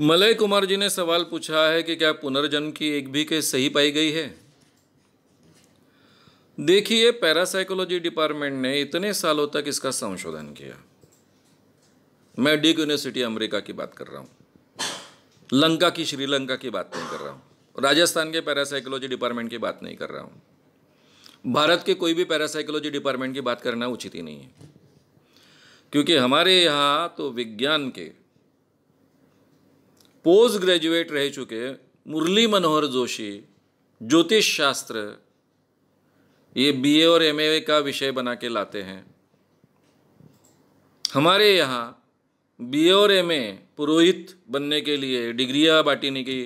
Malay Kumar जी ने सवाल पूछा है कि क्या पुनर्जन्म की एक भी केस सही पाई गई है देखिए पैरासाइकोलॉजी डिपार्टमेंट ने इतने सालों तक इसका संशोधन किया मैं डिग यूनिवर्सिटी अमेरिका की बात कर रहा हूँ लंका की श्रीलंका की बात नहीं कर रहा हूँ राजस्थान के पैरासाइकोलॉजी डिपार्टमेंट की बात नहीं कर रहा हूँ भारत के कोई भी पैरासाइकोलॉजी डिपार्टमेंट की बात करना उचित ही नहीं है क्योंकि हमारे यहाँ तो विज्ञान के पोस्ट ग्रेजुएट रह चुके मुरली मनोहर जोशी ज्योतिष शास्त्र ये बीए और एमए का विषय बना के लाते हैं हमारे यहाँ बीए और एमए पुरोहित बनने के लिए डिग्रियाँ बांटीने की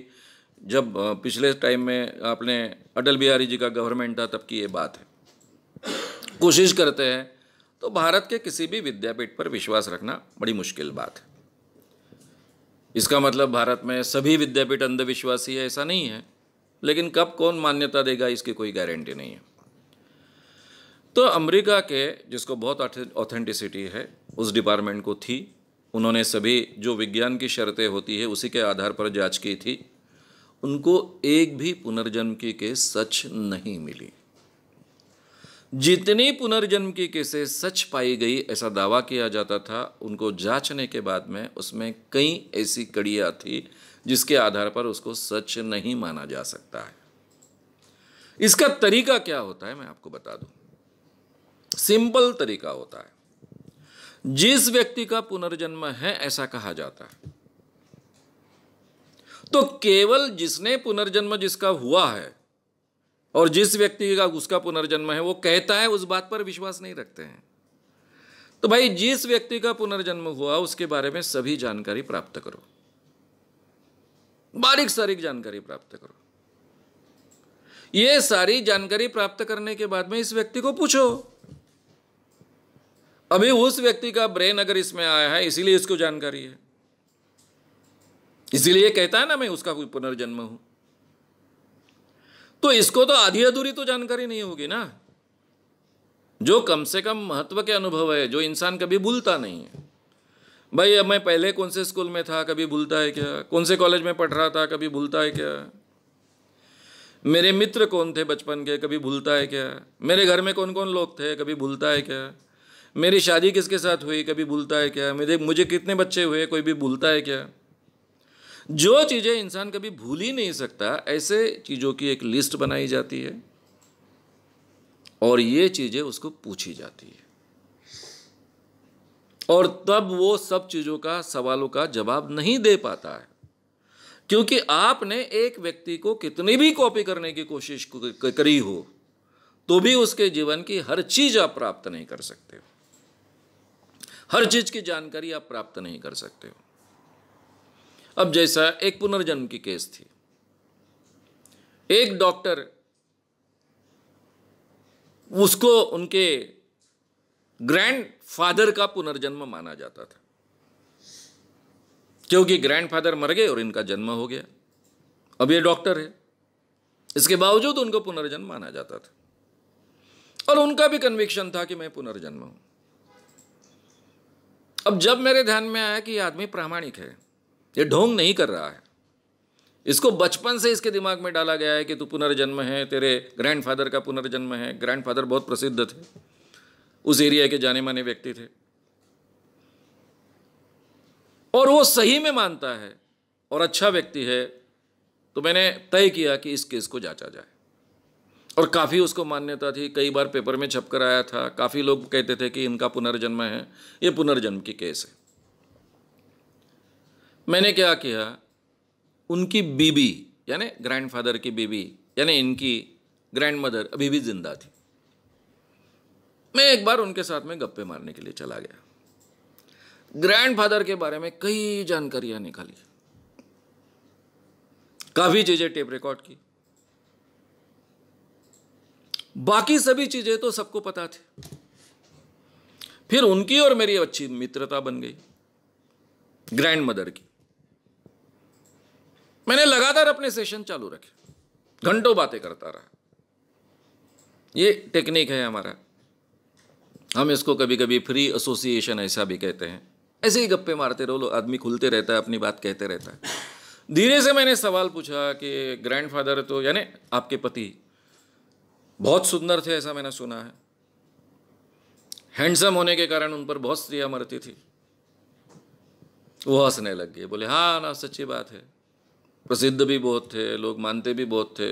जब पिछले टाइम में आपने अटल बिहारी जी का गवर्नमेंट था तब की ये बात है कोशिश करते हैं तो भारत के किसी भी विद्यापीठ पर विश्वास रखना बड़ी मुश्किल बात है इसका मतलब भारत में सभी विद्यापीठ अंधविश्वासी है ऐसा नहीं है लेकिन कब कौन मान्यता देगा इसकी कोई गारंटी नहीं है तो अमेरिका के जिसको बहुत ऑथेंटिसिटी है उस डिपार्टमेंट को थी उन्होंने सभी जो विज्ञान की शर्तें होती है उसी के आधार पर जांच की थी उनको एक भी पुनर्जन्म की केस सच नहीं मिली जितनी पुनर्जन्म की केसेस सच पाई गई ऐसा दावा किया जाता था उनको जांचने के बाद में उसमें कई ऐसी कड़ियाँ थी जिसके आधार पर उसको सच नहीं माना जा सकता है इसका तरीका क्या होता है मैं आपको बता दूं सिंपल तरीका होता है जिस व्यक्ति का पुनर्जन्म है ऐसा कहा जाता है तो केवल जिसने पुनर्जन्म जिसका हुआ है और जिस व्यक्ति का उसका पुनर्जन्म है वो कहता है उस बात पर विश्वास नहीं रखते हैं तो भाई जिस व्यक्ति का पुनर्जन्म हुआ उसके बारे में सभी जानकारी प्राप्त करो बारीक सारीक जानकारी प्राप्त करो ये सारी जानकारी प्राप्त करने के बाद में इस व्यक्ति को पूछो अभी उस व्यक्ति का ब्रेन अगर इसमें आया है इसीलिए इसको जानकारी है इसीलिए कहता है ना मैं उसका कोई पुनर्जन्म हूं तो इसको तो आधी अधूरी तो जानकारी नहीं होगी ना जो कम से कम महत्व के अनुभव है जो इंसान कभी भूलता नहीं है भाई अब मैं पहले कौन से स्कूल में था कभी भूलता है क्या कौन से कॉलेज में पढ़ रहा था कभी भूलता है क्या मेरे मित्र कौन थे बचपन के कभी भूलता है क्या मेरे घर में कौन कौन लोग थे कभी भूलता है क्या मेरी शादी किसके साथ हुई कभी भूलता है क्या मेरे मुझे कितने बच्चे हुए कोई भी भूलता है क्या जो चीज़ें इंसान कभी भूल ही नहीं सकता ऐसे चीज़ों की एक लिस्ट बनाई जाती है और ये चीज़ें उसको पूछी जाती है और तब वो सब चीज़ों का सवालों का जवाब नहीं दे पाता है क्योंकि आपने एक व्यक्ति को कितनी भी कॉपी करने की कोशिश करी हो तो भी उसके जीवन की हर चीज़ आप प्राप्त नहीं कर सकते हो हर चीज़ की जानकारी आप प्राप्त नहीं कर सकते हो अब जैसा एक पुनर्जन्म की केस थी एक डॉक्टर उसको उनके ग्रैंड फादर का पुनर्जन्म माना जाता था क्योंकि ग्रैंड फादर मर गए और इनका जन्म हो गया अब ये डॉक्टर है इसके बावजूद उनको पुनर्जन्म माना जाता था और उनका भी कन्विक्शन था कि मैं पुनर्जन्म हूं अब जब मेरे ध्यान में आया कि यह आदमी प्रामाणिक है ये ढोंग नहीं कर रहा है इसको बचपन से इसके दिमाग में डाला गया है कि तू पुनर्जन्म है तेरे ग्रैंडफादर का पुनर्जन्म है ग्रैंडफादर बहुत प्रसिद्ध थे उस एरिया के जाने माने व्यक्ति थे और वो सही में मानता है और अच्छा व्यक्ति है तो मैंने तय किया कि इस केस को जांचा जाए और काफ़ी उसको मान्यता थी कई बार पेपर में छपकर आया था काफ़ी लोग कहते थे कि इनका पुनर्जन्म है ये पुनर्जन्म की केस है मैंने क्या किया उनकी बीबी यानी ग्रैंडफादर की बीबी यानी इनकी ग्रैंड मदर अभी भी जिंदा थी मैं एक बार उनके साथ में गप्पे मारने के लिए चला गया ग्रैंडफादर के बारे में कई जानकारियां निकाली काफी चीजें टेप रिकॉर्ड की बाकी सभी चीजें तो सबको पता थी फिर उनकी और मेरी अच्छी मित्रता बन गई ग्रैंड मदर की मैंने लगातार अपने सेशन चालू रखे घंटों बातें करता रहा ये टेक्निक है हमारा हम इसको कभी कभी फ्री एसोसिएशन ऐसा भी कहते हैं ऐसे ही गप्पे मारते रहो आदमी खुलते रहता है अपनी बात कहते रहता है धीरे से मैंने सवाल पूछा कि ग्रैंडफादर तो यानी आपके पति बहुत सुंदर थे ऐसा मैंने सुना है हैंडसम होने के कारण उन पर बहुत स्त्रियाँ मरती थी वो हंसने लग गए बोले हाँ ना सच्ची बात है प्रसिद्ध भी बहुत थे लोग मानते भी बहुत थे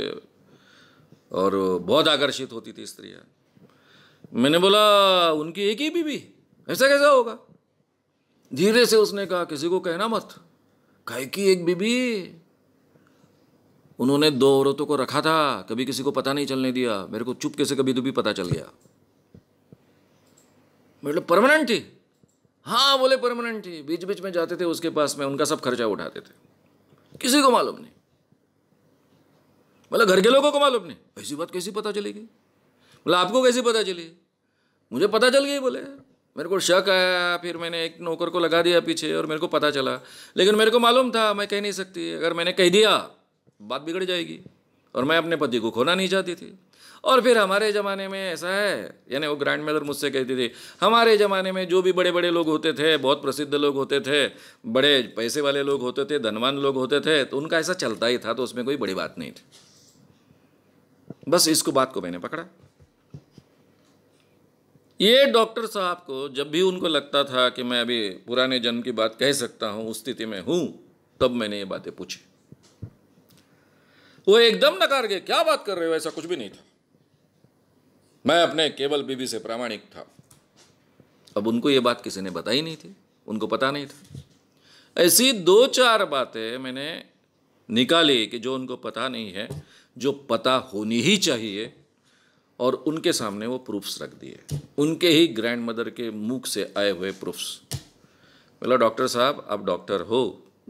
और बहुत आकर्षित होती थी स्त्रियाँ मैंने बोला उनकी एक ही बीवी ऐसा कैसा होगा धीरे से उसने कहा किसी को कहना मत कहे की एक बीबी उन्होंने दो औरतों को रखा था कभी किसी को पता नहीं चलने दिया मेरे को चुपके से कभी दुबी तो पता चल गया मतलब परमानेंट थी हाँ बोले परमानेंट थी बीच बीच में जाते थे उसके पास में उनका सब खर्चा उठाते थे किसी को मालूम नहीं बोला मतलब घर के लोगों को मालूम नहीं ऐसी बात कैसी पता चलेगी बोला मतलब आपको कैसी पता चली मुझे पता चल गई बोले मेरे को शक आया फिर मैंने एक नौकर को लगा दिया पीछे और मेरे को पता चला लेकिन मेरे को मालूम था मैं कह नहीं सकती अगर मैंने कह दिया बात बिगड़ जाएगी और मैं अपने पति को खोना नहीं चाहती थी और फिर हमारे ज़माने में ऐसा है यानी वो ग्रैंड मदर मुझसे कहती थी हमारे ज़माने में जो भी बड़े बड़े लोग होते थे बहुत प्रसिद्ध लोग होते थे बड़े पैसे वाले लोग होते थे धनवान लोग होते थे तो उनका ऐसा चलता ही था तो उसमें कोई बड़ी बात नहीं थी बस इसको बात को मैंने पकड़ा ये डॉक्टर साहब को जब भी उनको लगता था कि मैं अभी पुराने जन्म की बात कह सकता हूँ उस स्थिति में हूँ तब मैंने ये बातें पूछी वो एकदम नकार गए क्या बात कर रहे हो ऐसा कुछ भी नहीं था मैं अपने केवल बीबी से प्रामाणिक था अब उनको ये बात किसी ने बताई नहीं थी उनको पता नहीं था ऐसी दो चार बातें मैंने निकाली कि जो उनको पता नहीं है जो पता होनी ही चाहिए और उनके सामने वो प्रूफ्स रख दिए उनके ही ग्रैंड मदर के मुख से आए हुए प्रूफ्स बोला डॉक्टर साहब आप डॉक्टर हो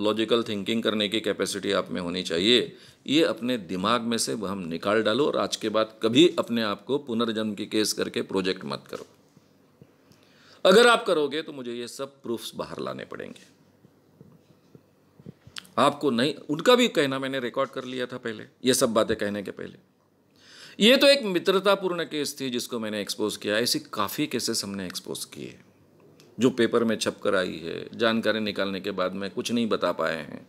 लॉजिकल थिंकिंग करने की कैपेसिटी आप में होनी चाहिए ये अपने दिमाग में से हम निकाल डालो और आज के बाद कभी अपने आप को पुनर्जन्म की केस करके प्रोजेक्ट मत करो अगर आप करोगे तो मुझे ये सब प्रूफ्स बाहर लाने पड़ेंगे आपको नहीं उनका भी कहना मैंने रिकॉर्ड कर लिया था पहले ये सब बातें कहने के पहले ये तो एक मित्रतापूर्ण केस थी जिसको मैंने एक्सपोज किया ऐसी काफ़ी केसेस हमने एक्सपोज किए जो पेपर में छप कर आई है जानकारी निकालने के बाद में कुछ नहीं बता पाए हैं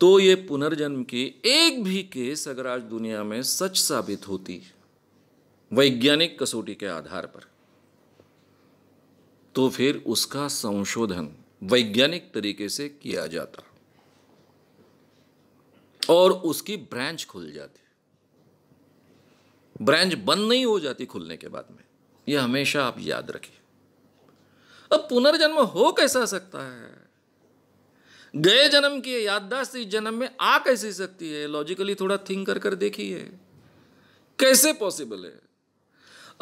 तो ये पुनर्जन्म की एक भी केस अगर आज दुनिया में सच साबित होती वैज्ञानिक कसौटी के आधार पर तो फिर उसका संशोधन वैज्ञानिक तरीके से किया जाता और उसकी ब्रांच खुल जाती ब्रांच बंद नहीं हो जाती खुलने के बाद में यह हमेशा आप याद रखिए अब पुनर्जन्म हो कैसा सकता है गए जन्म की याददाश्त इस जन्म में आ कैसी सकती है लॉजिकली थोड़ा थिंक कर कर देखिए कैसे पॉसिबल है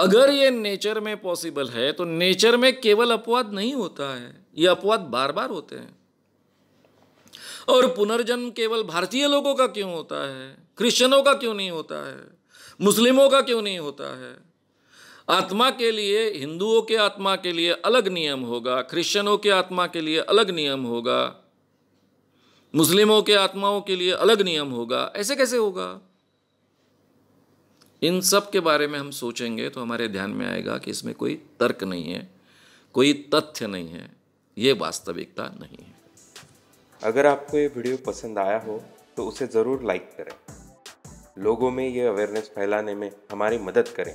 अगर ये नेचर में पॉसिबल है तो नेचर में केवल अपवाद नहीं होता है ये अपवाद बार बार होते हैं और पुनर्जन्म केवल भारतीय लोगों का क्यों होता है क्रिश्चनों का क्यों नहीं होता है मुस्लिमों का क्यों नहीं होता है आत्मा के लिए हिंदुओं के आत्मा के लिए अलग नियम होगा क्रिश्चनों के आत्मा के लिए अलग नियम होगा मुस्लिमों के आत्माओं के लिए अलग नियम होगा ऐसे कैसे होगा इन सब के बारे में हम सोचेंगे तो हमारे ध्यान में आएगा कि इसमें कोई तर्क नहीं है कोई तथ्य नहीं है ये वास्तविकता नहीं है अगर आपको ये वीडियो पसंद आया हो तो उसे ज़रूर लाइक करें लोगों में ये अवेयरनेस फैलाने में हमारी मदद करें